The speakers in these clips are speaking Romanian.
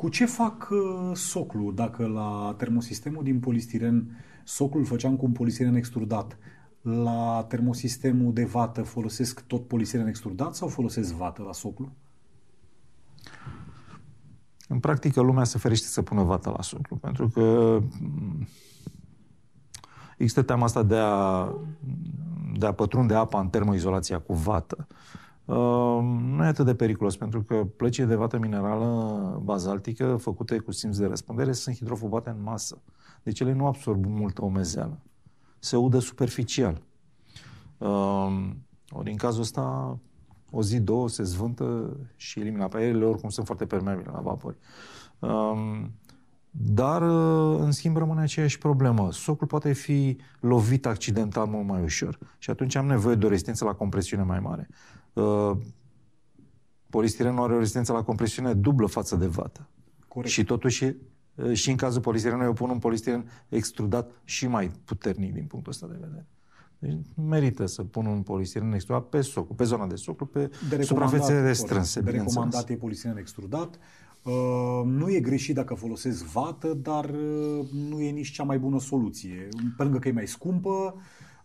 Cu ce fac uh, soclu? Dacă la termosistemul din polistiren soclul făceam cu un polistiren extrudat, la termosistemul de vată folosesc tot polistiren extrudat sau folosesc vată la soclu? În practică, lumea se ferește să pună vată la soclu, pentru că mm, există teama asta de a, de a pătrunde apa în termoizolația cu vată. Ehm, nu e atât de periculos, pentru că plăcile de vată minerală bazaltică, făcute cu simț de răspândire, sunt hidrofobate în masă. Deci ele nu absorb multă omezeală. Se udă superficial. Ehm, ori în cazul ăsta, o zi, două, se zvântă și elimină pe ele, oricum sunt foarte permeabile la vapori. Uh, dar, uh, în schimb, rămâne aceeași problemă. Socul poate fi lovit accidental mult mai ușor și atunci am nevoie de o rezistență la compresiune mai mare. Uh, polistirenul are o rezistență la compresiune dublă față de vată. Corect. Și totuși, uh, și în cazul polistirenului, eu pun un polistiren extrudat și mai puternic din punctul ăsta de vedere. Deci merită să pun un polistiren extrudat pe socul, pe zona de socul, pe de suprafețe restrânse. De recomandat e polistiren extrudat. Ehm, nu e greșit dacă folosesc vată, dar ehm, nu e nici cea mai bună soluție. Pe lângă că e mai scumpă,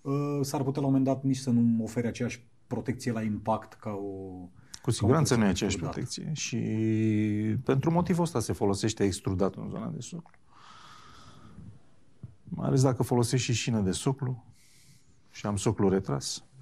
ehm, s-ar putea la un moment dat nici să nu ofere aceeași protecție la impact ca o... Cu siguranță nu e aceeași extrudat. protecție și pentru motivul ăsta se folosește extrudat în zona de soclu. Mai ales dacă folosești și șină de soclu și am suclu retras.